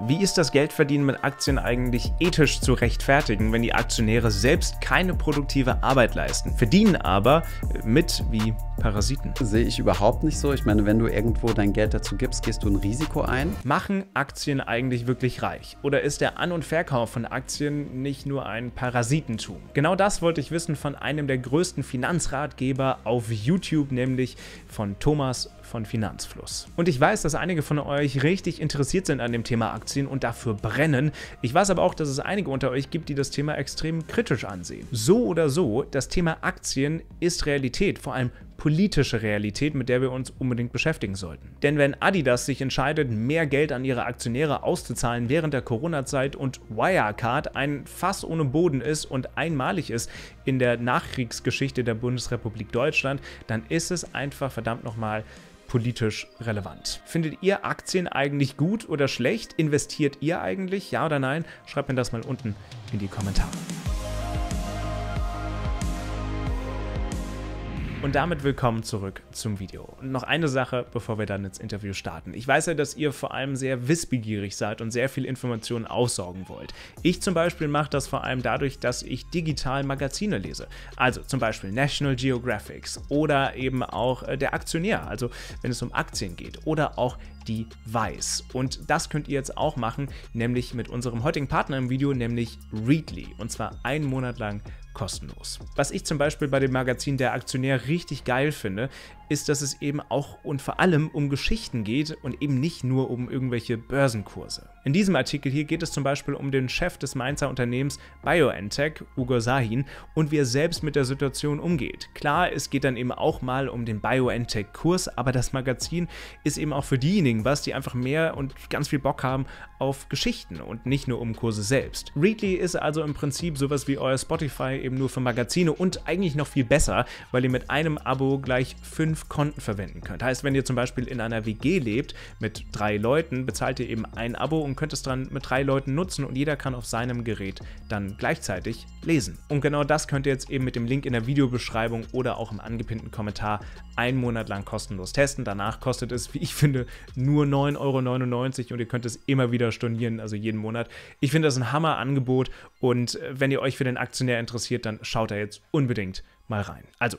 Wie ist das Geldverdienen mit Aktien eigentlich ethisch zu rechtfertigen, wenn die Aktionäre selbst keine produktive Arbeit leisten, verdienen aber mit wie Parasiten? Sehe ich überhaupt nicht so. Ich meine, wenn du irgendwo dein Geld dazu gibst, gehst du ein Risiko ein. Machen Aktien eigentlich wirklich reich? Oder ist der An- und Verkauf von Aktien nicht nur ein Parasitentum? Genau das wollte ich wissen von einem der größten Finanzratgeber auf YouTube, nämlich von Thomas von Finanzfluss. Und ich weiß, dass einige von euch richtig interessiert sind an dem Thema Aktien und dafür brennen. Ich weiß aber auch, dass es einige unter euch gibt, die das Thema extrem kritisch ansehen. So oder so, das Thema Aktien ist Realität, vor allem politische Realität, mit der wir uns unbedingt beschäftigen sollten. Denn wenn Adidas sich entscheidet, mehr Geld an ihre Aktionäre auszuzahlen während der Corona-Zeit und Wirecard ein Fass ohne Boden ist und einmalig ist in der Nachkriegsgeschichte der Bundesrepublik Deutschland, dann ist es einfach verdammt nochmal politisch relevant. Findet ihr Aktien eigentlich gut oder schlecht? Investiert ihr eigentlich? Ja oder nein? Schreibt mir das mal unten in die Kommentare. Und damit willkommen zurück zum Video. Und noch eine Sache, bevor wir dann ins Interview starten. Ich weiß ja, dass ihr vor allem sehr wissbegierig seid und sehr viel Informationen aussaugen wollt. Ich zum Beispiel mache das vor allem dadurch, dass ich digital Magazine lese. Also zum Beispiel National Geographic oder eben auch äh, der Aktionär, also wenn es um Aktien geht oder auch die weiß. Und das könnt ihr jetzt auch machen, nämlich mit unserem heutigen Partner im Video, nämlich Readly. Und zwar einen Monat lang kostenlos. Was ich zum Beispiel bei dem Magazin Der Aktionär richtig geil finde, ist, dass es eben auch und vor allem um Geschichten geht und eben nicht nur um irgendwelche Börsenkurse. In diesem Artikel hier geht es zum Beispiel um den Chef des Mainzer Unternehmens BioNTech, Ugo Sahin, und wie er selbst mit der Situation umgeht. Klar, es geht dann eben auch mal um den BioNTech-Kurs, aber das Magazin ist eben auch für diejenigen was, die einfach mehr und ganz viel Bock haben auf Geschichten und nicht nur um Kurse selbst. Readly ist also im Prinzip sowas wie euer Spotify eben nur für Magazine und eigentlich noch viel besser, weil ihr mit einem Abo gleich fünf Konten verwenden könnt. Heißt, wenn ihr zum Beispiel in einer WG lebt mit drei Leuten, bezahlt ihr eben ein Abo und könnt es dann mit drei Leuten nutzen und jeder kann auf seinem Gerät dann gleichzeitig lesen. Und genau das könnt ihr jetzt eben mit dem Link in der Videobeschreibung oder auch im angepinnten Kommentar einen Monat lang kostenlos testen. Danach kostet es, wie ich finde, nur 9,99 Euro und ihr könnt es immer wieder stornieren, also jeden Monat. Ich finde das ein Hammer-Angebot und äh, wenn ihr euch für den Aktionär interessiert, dann schaut da jetzt unbedingt mal rein. Also,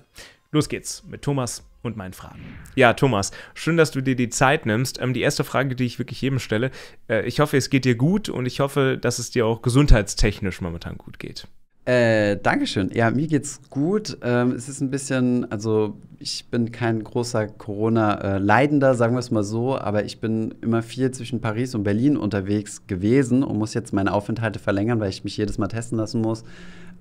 Los geht's mit Thomas und meinen Fragen. Ja, Thomas, schön, dass du dir die Zeit nimmst. Ähm, die erste Frage, die ich wirklich jedem stelle, äh, ich hoffe, es geht dir gut und ich hoffe, dass es dir auch gesundheitstechnisch momentan gut geht. Äh, Dankeschön. Ja, mir geht's gut. Ähm, es ist ein bisschen, also ich bin kein großer Corona-Leidender, sagen wir es mal so, aber ich bin immer viel zwischen Paris und Berlin unterwegs gewesen und muss jetzt meine Aufenthalte verlängern, weil ich mich jedes Mal testen lassen muss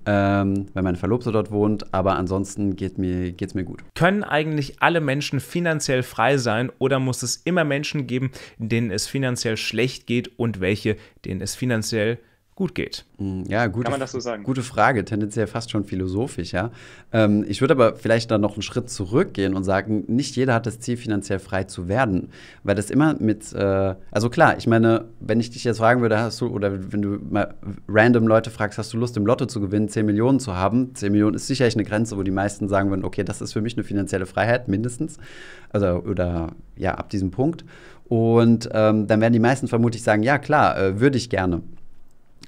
ähm, weil mein Verlobter dort wohnt. Aber ansonsten geht mir, geht's mir gut. Können eigentlich alle Menschen finanziell frei sein oder muss es immer Menschen geben, denen es finanziell schlecht geht und welche, denen es finanziell schlecht geht? gut geht. Hm, ja, gute, Kann man das so sagen? Gute Frage, tendenziell fast schon philosophisch, ja. Ähm, ich würde aber vielleicht dann noch einen Schritt zurückgehen und sagen, nicht jeder hat das Ziel, finanziell frei zu werden. Weil das immer mit, äh, also klar, ich meine, wenn ich dich jetzt fragen würde, hast du, oder wenn du mal random Leute fragst, hast du Lust, im Lotto zu gewinnen, 10 Millionen zu haben? 10 Millionen ist sicherlich eine Grenze, wo die meisten sagen würden, okay, das ist für mich eine finanzielle Freiheit, mindestens. Also, oder ja, ab diesem Punkt. Und ähm, dann werden die meisten vermutlich sagen, ja klar, äh, würde ich gerne.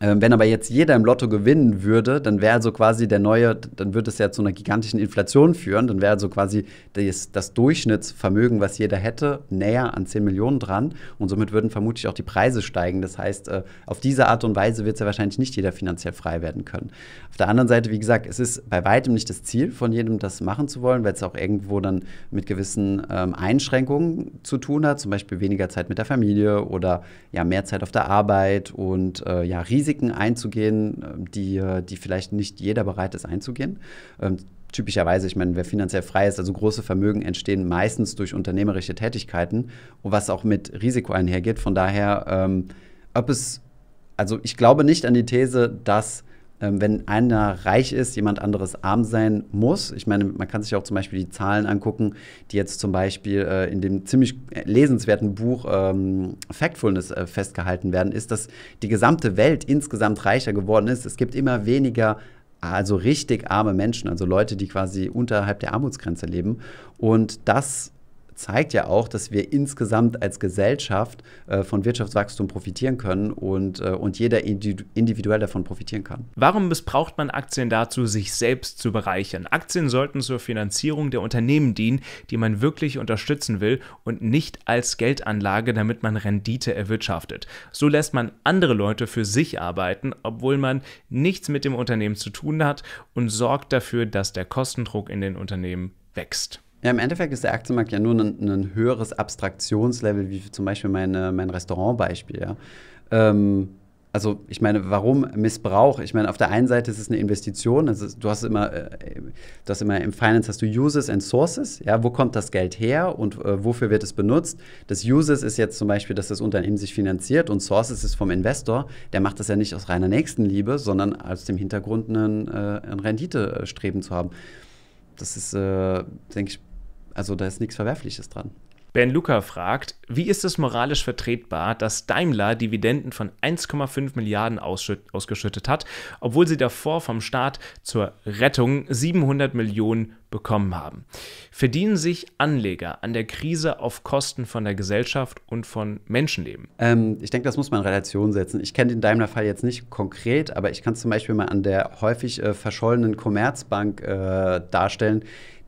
Ähm, wenn aber jetzt jeder im Lotto gewinnen würde, dann wäre also quasi der neue, dann würde es ja zu einer gigantischen Inflation führen, dann wäre also quasi das, das, Durchschnittsvermögen, was jeder hätte, näher an 10 Millionen dran und somit würden vermutlich auch die Preise steigen. Das heißt, äh, auf diese Art und Weise wird es ja wahrscheinlich nicht jeder finanziell frei werden können. Auf der anderen Seite, wie gesagt, es ist bei weitem nicht das Ziel von jedem, das machen zu wollen, weil es auch irgendwo dann mit gewissen ähm, Einschränkungen zu tun hat, zum Beispiel weniger Zeit mit der Familie oder ja, mehr Zeit auf der Arbeit und äh, ja, Risiken Risiken einzugehen, ähm, die, äh, die vielleicht nicht jeder bereit ist einzugehen. Ähm, typischerweise, ich meine, wer finanziell frei ist, also große Vermögen entstehen meistens durch unternehmerische Tätigkeiten, was auch mit Risiko einhergeht. Von daher, ähm, ob es, also ich glaube nicht an die These, dass ähm, wenn einer reich ist, jemand anderes arm sein muss. Ich meine, man kann sich auch zum Beispiel die Zahlen angucken, die jetzt zum Beispiel äh, in dem ziemlich äh, lesenswerten Buch ähm, Factfulness äh, festgehalten werden, ist, dass die gesamte Welt insgesamt reicher geworden ist. Es gibt immer weniger also richtig arme Menschen, also Leute, die quasi unterhalb der Armutsgrenze leben. Und das ist zeigt ja auch, dass wir insgesamt als Gesellschaft äh, von Wirtschaftswachstum profitieren können und, äh, und jeder individuell davon profitieren kann. Warum missbraucht man Aktien dazu, sich selbst zu bereichern? Aktien sollten zur Finanzierung der Unternehmen dienen, die man wirklich unterstützen will und nicht als Geldanlage, damit man Rendite erwirtschaftet. So lässt man andere Leute für sich arbeiten, obwohl man nichts mit dem Unternehmen zu tun hat und sorgt dafür, dass der Kostendruck in den Unternehmen wächst. Ja, im Endeffekt ist der Aktienmarkt ja nur ein, ein höheres Abstraktionslevel, wie zum Beispiel meine, mein Restaurantbeispiel. Ja. Ähm, also ich meine, warum Missbrauch? Ich meine, auf der einen Seite ist es eine Investition. Also du hast immer, äh, du hast immer im Finance hast du Uses and Sources. Ja, wo kommt das Geld her und äh, wofür wird es benutzt? Das Uses ist jetzt zum Beispiel, dass das Unternehmen sich finanziert und Sources ist vom Investor. Der macht das ja nicht aus reiner Nächstenliebe, sondern aus dem Hintergrund ein äh, ein Renditestreben zu haben. Das ist, äh, denke ich, also da ist nichts Verwerfliches dran. Ben Luca fragt, wie ist es moralisch vertretbar, dass Daimler Dividenden von 1,5 Milliarden ausgeschüttet hat, obwohl sie davor vom Staat zur Rettung 700 Millionen bekommen haben? Verdienen sich Anleger an der Krise auf Kosten von der Gesellschaft und von Menschenleben? Ähm, ich denke, das muss man in Relation setzen. Ich kenne den Daimler-Fall jetzt nicht konkret, aber ich kann es zum Beispiel mal an der häufig äh, verschollenen Commerzbank äh, darstellen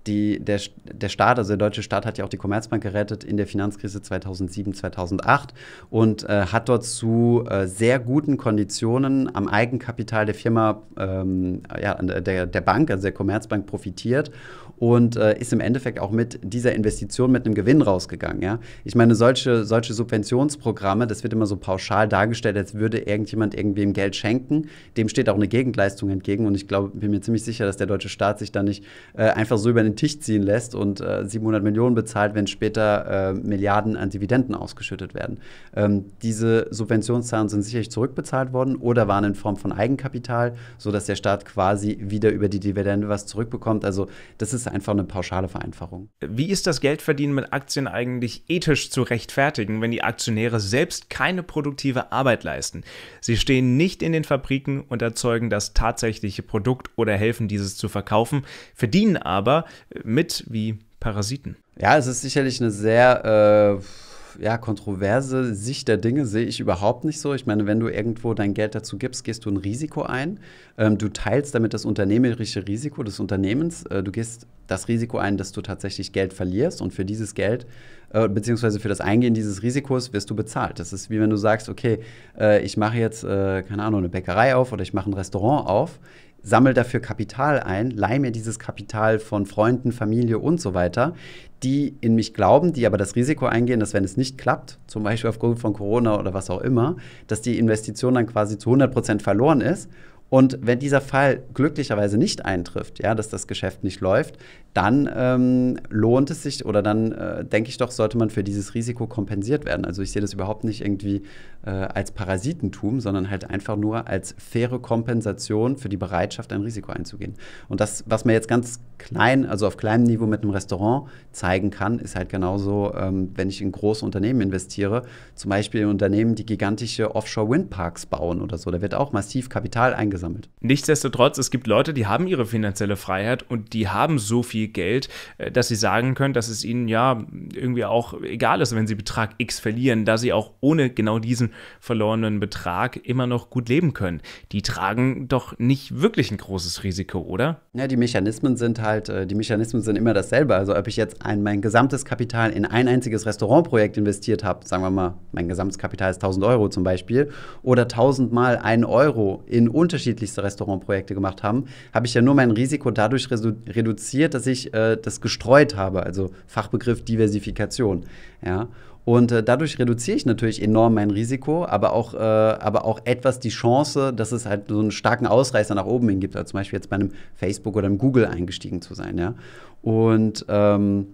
die, der, der Staat, also der deutsche Staat hat ja auch die Commerzbank gerettet in der Finanzkrise 2007, 2008 und äh, hat dort zu äh, sehr guten Konditionen am Eigenkapital der Firma, ähm, ja, der, der Bank, also der Commerzbank profitiert und äh, ist im Endeffekt auch mit dieser Investition mit einem Gewinn rausgegangen. Ja? Ich meine, solche, solche Subventionsprogramme, das wird immer so pauschal dargestellt, als würde irgendjemand irgendwem Geld schenken. Dem steht auch eine Gegenleistung entgegen und ich glaube, bin mir ziemlich sicher, dass der deutsche Staat sich da nicht äh, einfach so über den Tisch ziehen lässt und äh, 700 Millionen bezahlt, wenn später äh, Milliarden an Dividenden ausgeschüttet werden. Ähm, diese Subventionszahlen sind sicherlich zurückbezahlt worden oder waren in Form von Eigenkapital, sodass der Staat quasi wieder über die Dividende was zurückbekommt. Also das ist einfach eine pauschale Vereinfachung. Wie ist das Geldverdienen mit Aktien eigentlich ethisch zu rechtfertigen, wenn die Aktionäre selbst keine produktive Arbeit leisten? Sie stehen nicht in den Fabriken und erzeugen das tatsächliche Produkt oder helfen, dieses zu verkaufen, verdienen aber, mit wie Parasiten. Ja, es ist sicherlich eine sehr äh, ja, kontroverse Sicht der Dinge, sehe ich überhaupt nicht so. Ich meine, wenn du irgendwo dein Geld dazu gibst, gehst du ein Risiko ein. Ähm, du teilst damit das unternehmerische Risiko des Unternehmens. Äh, du gehst das Risiko ein, dass du tatsächlich Geld verlierst und für dieses Geld äh, beziehungsweise für das Eingehen dieses Risikos wirst du bezahlt. Das ist wie wenn du sagst, okay, äh, ich mache jetzt, äh, keine Ahnung, eine Bäckerei auf oder ich mache ein Restaurant auf, sammle dafür Kapital ein, leih mir dieses Kapital von Freunden, Familie und so weiter, die in mich glauben, die aber das Risiko eingehen, dass wenn es nicht klappt, zum Beispiel aufgrund von Corona oder was auch immer, dass die Investition dann quasi zu 100 Prozent verloren ist. Und wenn dieser Fall glücklicherweise nicht eintrifft, ja, dass das Geschäft nicht läuft, dann ähm, lohnt es sich oder dann äh, denke ich doch, sollte man für dieses Risiko kompensiert werden. Also ich sehe das überhaupt nicht irgendwie äh, als Parasitentum, sondern halt einfach nur als faire Kompensation für die Bereitschaft, ein Risiko einzugehen. Und das, was man jetzt ganz klein, also auf kleinem Niveau mit einem Restaurant zeigen kann, ist halt genauso, ähm, wenn ich in große Unternehmen investiere, zum Beispiel in Unternehmen, die gigantische Offshore-Windparks bauen oder so. Da wird auch massiv Kapital eingesammelt. Nichtsdestotrotz, es gibt Leute, die haben ihre finanzielle Freiheit und die haben so viel viel Geld, äh, dass sie sagen können, dass es ihnen ja irgendwie auch egal ist, wenn sie Betrag X verlieren, da sie auch ohne genau diesen verlorenen Betrag immer noch gut leben können. Die tragen doch nicht wirklich ein großes Risiko, oder? Ja, die Mechanismen sind halt, äh, die Mechanismen sind immer dasselbe. Also ob ich jetzt ein, mein gesamtes Kapital in ein einziges Restaurantprojekt investiert habe, sagen wir mal, mein gesamtes Kapital ist 1000 Euro zum Beispiel, oder 1000 mal 1 Euro in unterschiedlichste Restaurantprojekte gemacht haben, habe ich ja nur mein Risiko dadurch reduziert, dass ich wirklich äh, das gestreut habe, also Fachbegriff Diversifikation. Ja? Und äh, dadurch reduziere ich natürlich enorm mein Risiko, aber auch, äh, aber auch etwas die Chance, dass es halt so einen starken Ausreißer nach oben hin gibt, also zum Beispiel jetzt bei einem Facebook oder einem Google eingestiegen zu sein. Ja? Und ähm,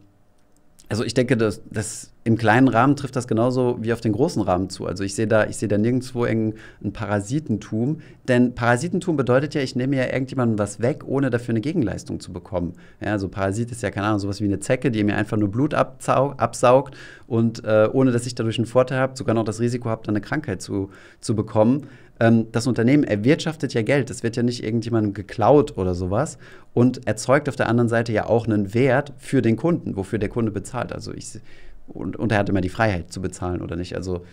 also ich denke, dass, dass im kleinen Rahmen trifft das genauso wie auf den großen Rahmen zu. Also ich sehe da, ich sehe da nirgendwo ein, Parasitentum. Denn Parasitentum bedeutet ja, ich nehme ja irgendjemandem was weg, ohne dafür eine Gegenleistung zu bekommen. Ja, also Parasit ist ja, keine Ahnung, sowas wie eine Zecke, die mir einfach nur Blut absaugt und äh, ohne dass ich dadurch einen Vorteil habe, sogar noch das Risiko habe, dann eine Krankheit zu, zu bekommen. Ähm, das Unternehmen erwirtschaftet ja Geld, es wird ja nicht irgendjemandem geklaut oder sowas und erzeugt auf der anderen Seite ja auch einen Wert für den Kunden, wofür der Kunde bezahlt. Also ich und, und er hat immer die Freiheit zu bezahlen oder nicht. Also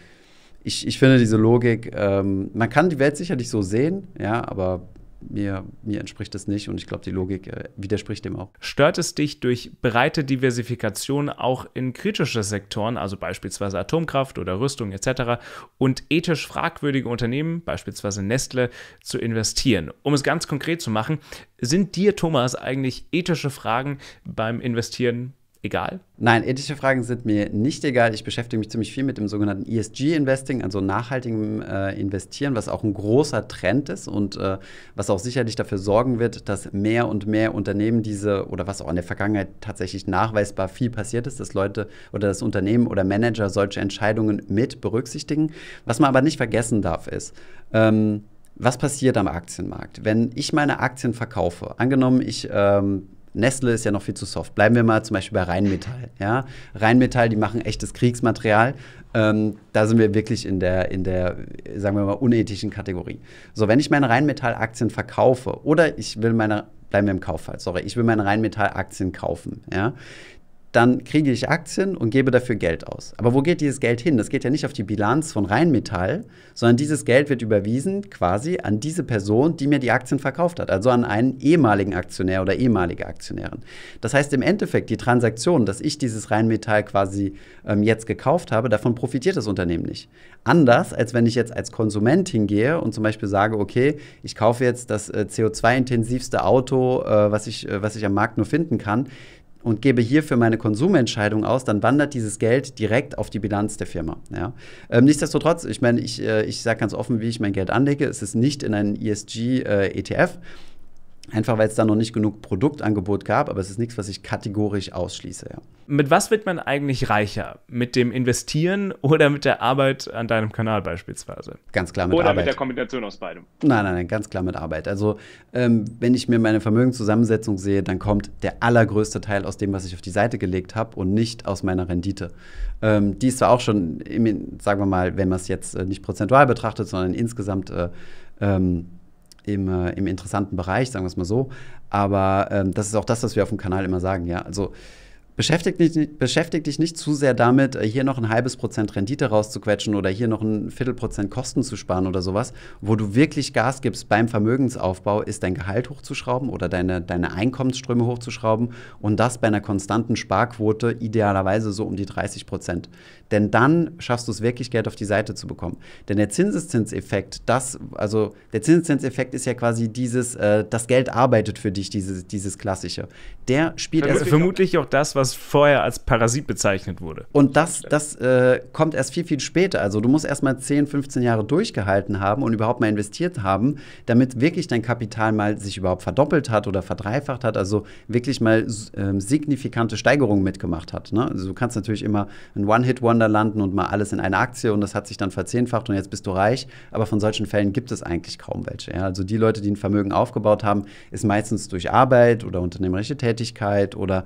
ich, ich finde diese Logik, ähm, man kann die Welt sicherlich so sehen, ja, aber mir, mir entspricht das nicht und ich glaube, die Logik äh, widerspricht dem auch. Stört es dich durch breite Diversifikation auch in kritische Sektoren, also beispielsweise Atomkraft oder Rüstung etc., und ethisch fragwürdige Unternehmen, beispielsweise Nestle, zu investieren? Um es ganz konkret zu machen, sind dir, Thomas, eigentlich ethische Fragen beim Investieren egal? Nein, ethische Fragen sind mir nicht egal. Ich beschäftige mich ziemlich viel mit dem sogenannten ESG-Investing, also nachhaltigem äh, Investieren, was auch ein großer Trend ist und äh, was auch sicherlich dafür sorgen wird, dass mehr und mehr Unternehmen diese oder was auch in der Vergangenheit tatsächlich nachweisbar viel passiert ist, dass Leute oder das Unternehmen oder Manager solche Entscheidungen mit berücksichtigen. Was man aber nicht vergessen darf, ist, ähm, was passiert am Aktienmarkt? Wenn ich meine Aktien verkaufe, angenommen, ich ähm, Nestle ist ja noch viel zu soft. Bleiben wir mal zum Beispiel bei Rheinmetall. Ja? Rheinmetall, die machen echtes Kriegsmaterial. Ähm, da sind wir wirklich in der, in der, sagen wir mal, unethischen Kategorie. So, wenn ich meine Rheinmetall-Aktien verkaufe oder ich will meine, bleiben wir im Kauffall, sorry, ich will meine Rheinmetall-Aktien kaufen, ja, dann kriege ich Aktien und gebe dafür Geld aus. Aber wo geht dieses Geld hin? Das geht ja nicht auf die Bilanz von Rheinmetall, sondern dieses Geld wird überwiesen quasi an diese Person, die mir die Aktien verkauft hat, also an einen ehemaligen Aktionär oder ehemalige Aktionärin. Das heißt im Endeffekt, die Transaktion, dass ich dieses Rheinmetall quasi ähm, jetzt gekauft habe, davon profitiert das Unternehmen nicht. Anders, als wenn ich jetzt als Konsument hingehe und zum Beispiel sage, okay, ich kaufe jetzt das äh, CO2-intensivste Auto, äh, was, ich, äh, was ich am Markt nur finden kann, und gebe hierfür meine Konsumentscheidung aus, dann wandert dieses Geld direkt auf die Bilanz der Firma. Ja? Ähm, nichtsdestotrotz, ich meine, ich, äh, ich sage ganz offen, wie ich mein Geld anlege. Es ist nicht in einen ESG-ETF, äh, e Einfach weil es da noch nicht genug Produktangebot gab, aber es ist nichts, was ich kategorisch ausschließe. Ja. Mit was wird man eigentlich reicher? Mit dem Investieren oder mit der Arbeit an deinem Kanal beispielsweise? Ganz klar mit oder Arbeit. Oder mit der Kombination aus beidem? Nein, nein, nein, ganz klar mit Arbeit. Also ähm, wenn ich mir meine Vermögenszusammensetzung sehe, dann kommt der allergrößte Teil aus dem, was ich auf die Seite gelegt habe und nicht aus meiner Rendite. Ähm, die ist zwar auch schon, sagen wir mal, wenn man es jetzt äh, nicht prozentual betrachtet, sondern insgesamt äh, ähm, im, äh, im interessanten Bereich, sagen wir es mal so. Aber ähm, das ist auch das, was wir auf dem Kanal immer sagen, ja. Also Beschäftig dich, beschäftig dich nicht zu sehr damit, äh, hier noch ein halbes Prozent Rendite rauszuquetschen oder hier noch ein Viertelprozent Kosten zu sparen oder sowas. Wo du wirklich Gas gibst beim Vermögensaufbau, ist dein Gehalt hochzuschrauben oder deine, deine Einkommensströme hochzuschrauben und das bei einer konstanten Sparquote idealerweise so um die 30 Prozent. Denn dann schaffst du es wirklich, Geld auf die Seite zu bekommen. Denn der Zinseszinseffekt, das, also der Zinseszinseffekt ist ja quasi dieses, äh, das Geld arbeitet für dich, dieses, dieses klassische. Der spielt Verm also vermutlich auch das, was was vorher als Parasit bezeichnet wurde. Und das, das äh, kommt erst viel, viel später. Also du musst erst mal 10, 15 Jahre durchgehalten haben und überhaupt mal investiert haben, damit wirklich dein Kapital mal sich überhaupt verdoppelt hat oder verdreifacht hat, also wirklich mal äh, signifikante Steigerungen mitgemacht hat. Ne? Also du kannst natürlich immer ein One-Hit-Wonder landen und mal alles in eine Aktie und das hat sich dann verzehnfacht und jetzt bist du reich. Aber von solchen Fällen gibt es eigentlich kaum welche. Ja? Also die Leute, die ein Vermögen aufgebaut haben, ist meistens durch Arbeit oder unternehmerische Tätigkeit oder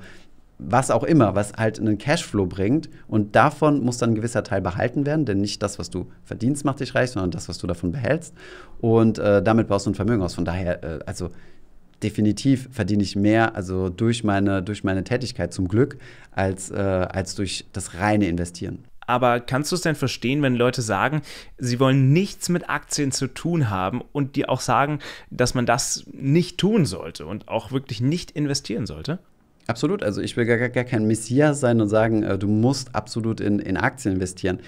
was auch immer, was halt einen Cashflow bringt. Und davon muss dann ein gewisser Teil behalten werden, denn nicht das, was du verdienst, macht dich reich, sondern das, was du davon behältst. Und äh, damit baust du ein Vermögen aus. Von daher, äh, also definitiv verdiene ich mehr, also durch meine, durch meine Tätigkeit zum Glück, als, äh, als durch das reine Investieren. Aber kannst du es denn verstehen, wenn Leute sagen, sie wollen nichts mit Aktien zu tun haben und die auch sagen, dass man das nicht tun sollte und auch wirklich nicht investieren sollte? Absolut, also ich will gar, gar kein Messias sein und sagen, äh, du musst absolut in, in Aktien investieren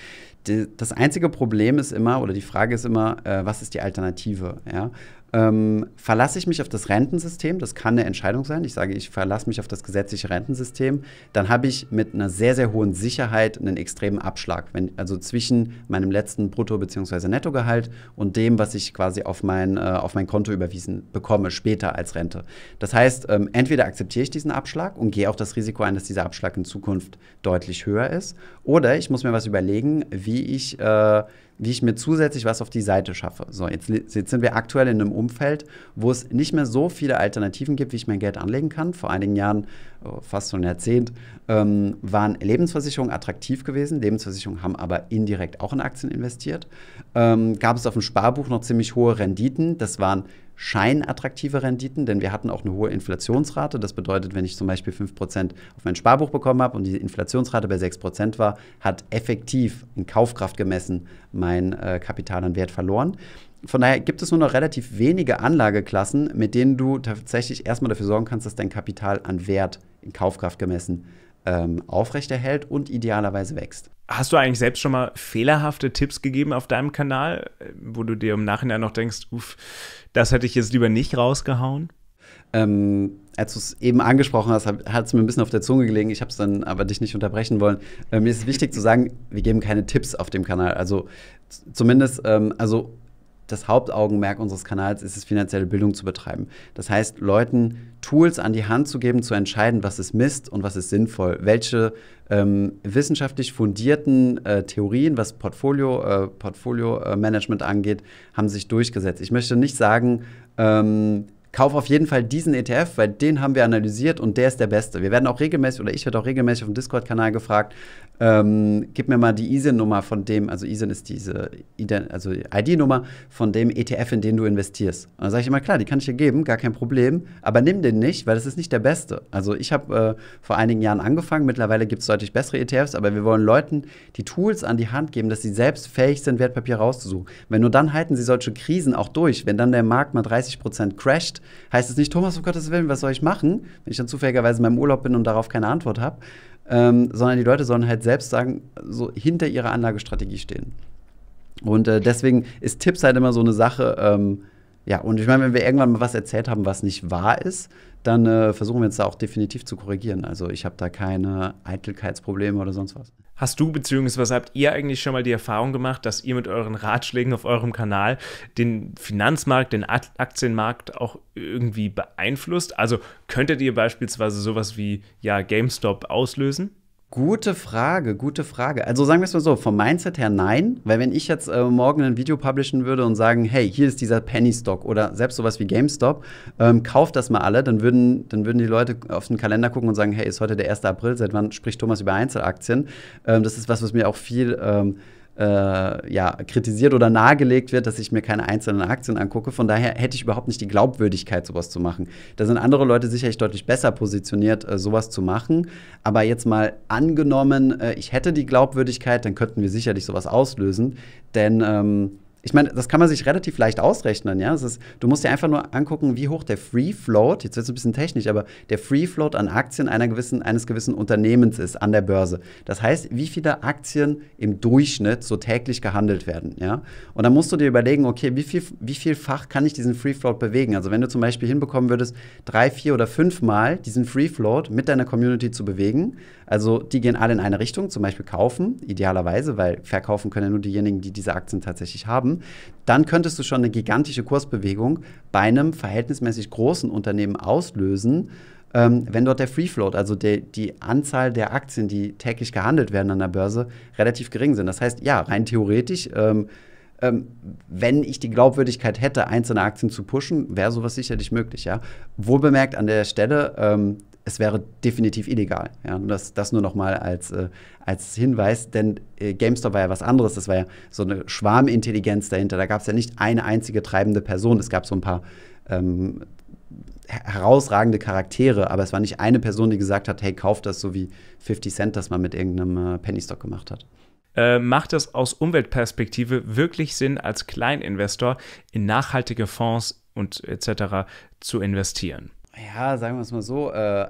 die, das einzige Problem ist immer, oder die Frage ist immer, äh, was ist die Alternative? Ja? Ähm, verlasse ich mich auf das Rentensystem, das kann eine Entscheidung sein, ich sage, ich verlasse mich auf das gesetzliche Rentensystem, dann habe ich mit einer sehr, sehr hohen Sicherheit einen extremen Abschlag, wenn, also zwischen meinem letzten Brutto- bzw. Nettogehalt und dem, was ich quasi auf mein, äh, auf mein Konto überwiesen bekomme, später als Rente. Das heißt, ähm, entweder akzeptiere ich diesen Abschlag und gehe auch das Risiko ein, dass dieser Abschlag in Zukunft deutlich höher ist, oder ich muss mir was überlegen, wie wie ich, äh, wie ich mir zusätzlich was auf die Seite schaffe. So, jetzt, jetzt sind wir aktuell in einem Umfeld, wo es nicht mehr so viele Alternativen gibt, wie ich mein Geld anlegen kann. Vor einigen Jahren, oh, fast schon ein Jahrzehnt, ähm, waren Lebensversicherungen attraktiv gewesen. Lebensversicherungen haben aber indirekt auch in Aktien investiert. Ähm, gab es auf dem Sparbuch noch ziemlich hohe Renditen. Das waren scheinattraktive Renditen, denn wir hatten auch eine hohe Inflationsrate. Das bedeutet, wenn ich zum Beispiel 5% auf mein Sparbuch bekommen habe und die Inflationsrate bei 6% war, hat effektiv in Kaufkraft gemessen mein äh, Kapital an Wert verloren. Von daher gibt es nur noch relativ wenige Anlageklassen, mit denen du tatsächlich erstmal dafür sorgen kannst, dass dein Kapital an Wert in Kaufkraft gemessen ähm, aufrechterhält und idealerweise wächst. Hast du eigentlich selbst schon mal fehlerhafte Tipps gegeben auf deinem Kanal, wo du dir im Nachhinein noch denkst, uff, das hätte ich jetzt lieber nicht rausgehauen? Ähm, als du es eben angesprochen hast, hat es mir ein bisschen auf der Zunge gelegen. Ich habe es dann aber dich nicht unterbrechen wollen. Äh, mir ist wichtig zu sagen, wir geben keine Tipps auf dem Kanal. Also zumindest, ähm, also das Hauptaugenmerk unseres Kanals ist es, finanzielle Bildung zu betreiben. Das heißt, Leuten Tools an die Hand zu geben, zu entscheiden, was ist Mist und was ist sinnvoll, welche ähm, wissenschaftlich fundierten äh, Theorien, was Portfolio, äh, Portfolio äh, Management angeht, haben sich durchgesetzt. Ich möchte nicht sagen, ähm, kauf auf jeden Fall diesen ETF, weil den haben wir analysiert und der ist der beste. Wir werden auch regelmäßig oder ich werde auch regelmäßig auf dem Discord-Kanal gefragt, ähm, gib mir mal die ISIN-Nummer von dem, also ISIN ist diese also ID-Nummer von dem ETF, in den du investierst. Und dann sage ich immer, klar, die kann ich dir geben, gar kein Problem, aber nimm den nicht, weil das ist nicht der beste. Also ich habe äh, vor einigen Jahren angefangen, mittlerweile gibt es deutlich bessere ETFs, aber wir wollen Leuten die Tools an die Hand geben, dass sie selbst fähig sind, Wertpapier rauszusuchen. Wenn nur dann halten sie solche Krisen auch durch. Wenn dann der Markt mal 30% crasht, heißt es nicht, Thomas, um Gottes Willen, was soll ich machen, wenn ich dann zufälligerweise in meinem Urlaub bin und darauf keine Antwort habe, ähm, sondern die Leute sollen halt selbst sagen, so hinter ihrer Anlagestrategie stehen. Und äh, deswegen ist Tipps halt immer so eine Sache. Ähm, ja, und ich meine, wenn wir irgendwann mal was erzählt haben, was nicht wahr ist, dann äh, versuchen wir uns da auch definitiv zu korrigieren. Also ich habe da keine Eitelkeitsprobleme oder sonst was. Hast du beziehungsweise habt ihr eigentlich schon mal die Erfahrung gemacht, dass ihr mit euren Ratschlägen auf eurem Kanal den Finanzmarkt, den Aktienmarkt auch irgendwie beeinflusst? Also könntet ihr beispielsweise sowas wie ja GameStop auslösen? Gute Frage, gute Frage. Also sagen wir es mal so, vom Mindset her nein, weil wenn ich jetzt äh, morgen ein Video publishen würde und sagen, hey, hier ist dieser Penny Stock oder selbst sowas wie GameStop, ähm, kauft das mal alle, dann würden, dann würden die Leute auf den Kalender gucken und sagen, hey, ist heute der 1. April, seit wann spricht Thomas über Einzelaktien? Ähm, das ist was, was mir auch viel ähm, äh, ja, kritisiert oder nahegelegt wird, dass ich mir keine einzelnen Aktien angucke. Von daher hätte ich überhaupt nicht die Glaubwürdigkeit, sowas zu machen. Da sind andere Leute sicherlich deutlich besser positioniert, äh, sowas zu machen. Aber jetzt mal angenommen, äh, ich hätte die Glaubwürdigkeit, dann könnten wir sicherlich sowas auslösen. Denn ähm, ich meine, das kann man sich relativ leicht ausrechnen, ja. Ist, du musst dir einfach nur angucken, wie hoch der Free Float, jetzt wird es ein bisschen technisch, aber der Free Float an Aktien gewissen, eines gewissen Unternehmens ist an der Börse. Das heißt, wie viele Aktien im Durchschnitt so täglich gehandelt werden, ja. Und dann musst du dir überlegen, okay, wie viel, wie viel Fach kann ich diesen Free Float bewegen? Also wenn du zum Beispiel hinbekommen würdest, drei, vier oder fünfmal diesen Free Float mit deiner Community zu bewegen, also die gehen alle in eine Richtung, zum Beispiel kaufen, idealerweise, weil verkaufen können ja nur diejenigen, die diese Aktien tatsächlich haben dann könntest du schon eine gigantische Kursbewegung bei einem verhältnismäßig großen Unternehmen auslösen, ähm, wenn dort der Free Float, also der, die Anzahl der Aktien, die täglich gehandelt werden an der Börse, relativ gering sind. Das heißt, ja, rein theoretisch, ähm, ähm, wenn ich die Glaubwürdigkeit hätte, einzelne Aktien zu pushen, wäre sowas sicherlich möglich. Ja? Wohlbemerkt an der Stelle, ähm, es wäre definitiv illegal. Ja, das, das nur nochmal als, äh, als Hinweis, denn äh, GameStop war ja was anderes. Das war ja so eine Schwarmintelligenz dahinter. Da gab es ja nicht eine einzige treibende Person. Es gab so ein paar ähm, herausragende Charaktere, aber es war nicht eine Person, die gesagt hat, hey, kauf das, so wie 50 Cent das man mit irgendeinem äh, Penny gemacht hat. Äh, macht es aus Umweltperspektive wirklich Sinn, als Kleininvestor in nachhaltige Fonds und etc. zu investieren? ja, sagen wir es mal so, äh,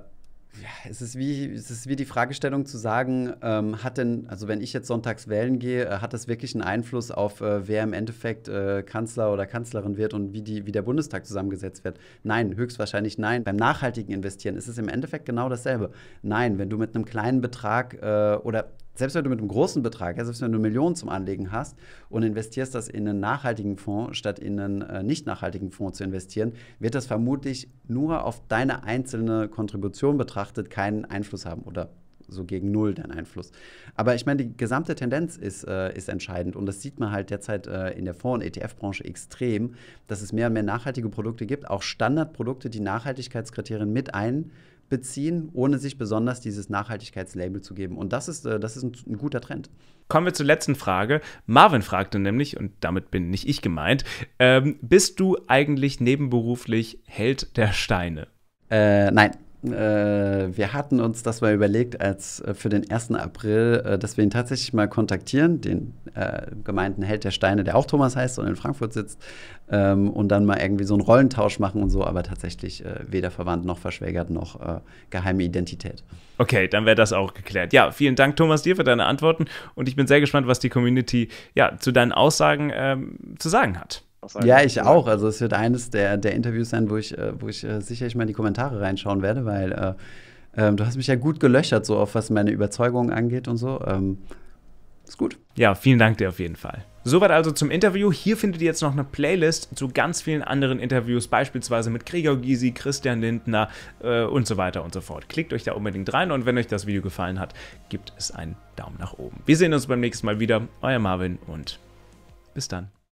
ja, es, ist wie, es ist wie die Fragestellung zu sagen, ähm, hat denn, also wenn ich jetzt sonntags wählen gehe, äh, hat das wirklich einen Einfluss auf, äh, wer im Endeffekt äh, Kanzler oder Kanzlerin wird und wie, die, wie der Bundestag zusammengesetzt wird? Nein, höchstwahrscheinlich nein. Beim nachhaltigen Investieren ist es im Endeffekt genau dasselbe. Nein, wenn du mit einem kleinen Betrag äh, oder selbst wenn du mit einem großen Betrag, selbst wenn du Millionen zum Anlegen hast und investierst das in einen nachhaltigen Fonds, statt in einen äh, nicht nachhaltigen Fonds zu investieren, wird das vermutlich nur auf deine einzelne Kontribution betrachtet keinen Einfluss haben oder so gegen null dein Einfluss. Aber ich meine, die gesamte Tendenz ist, äh, ist entscheidend und das sieht man halt derzeit äh, in der Fonds- und ETF-Branche extrem, dass es mehr und mehr nachhaltige Produkte gibt, auch Standardprodukte, die Nachhaltigkeitskriterien mit ein beziehen, ohne sich besonders dieses Nachhaltigkeitslabel zu geben. Und das ist, äh, das ist ein, ein, guter Trend. Kommen wir zur letzten Frage. Marvin fragte nämlich, und damit bin nicht ich gemeint, ähm, bist du eigentlich nebenberuflich Held der Steine? Äh, nein. Äh, wir hatten uns das mal überlegt, als äh, für den 1. April, äh, dass wir ihn tatsächlich mal kontaktieren, den äh, gemeinten Held der Steine, der auch Thomas heißt und in Frankfurt sitzt, ähm, und dann mal irgendwie so einen Rollentausch machen und so, aber tatsächlich äh, weder verwandt noch verschwägert noch geheime Identität. Okay, dann wäre das auch geklärt. Ja, vielen Dank, Thomas, dir für deine Antworten und ich bin sehr gespannt, was die Community ja, zu deinen Aussagen ähm, zu sagen hat was sagen. Ja, ich auch. Also es wird eines der, der Interviews sein, wo ich, äh, wo ich äh, sicherlich mal in die Kommentare reinschauen werde, weil äh, ähm, du hast mich ja gut gelöchert, so auf was meine Überzeugungen angeht und so. Ähm, ist gut. Ja, vielen Dank dir auf jeden Fall. Soweit also zum Interview. Hier findet ihr jetzt noch eine Playlist zu ganz vielen anderen Interviews, beispielsweise mit Gregor Gysi, Christian Lindner äh, und so weiter und so fort. Klickt euch da unbedingt rein und wenn euch das Video gefallen hat, gibt es einen Daumen nach oben. Wir sehen uns beim nächsten Mal wieder. Euer Marvin und bis dann.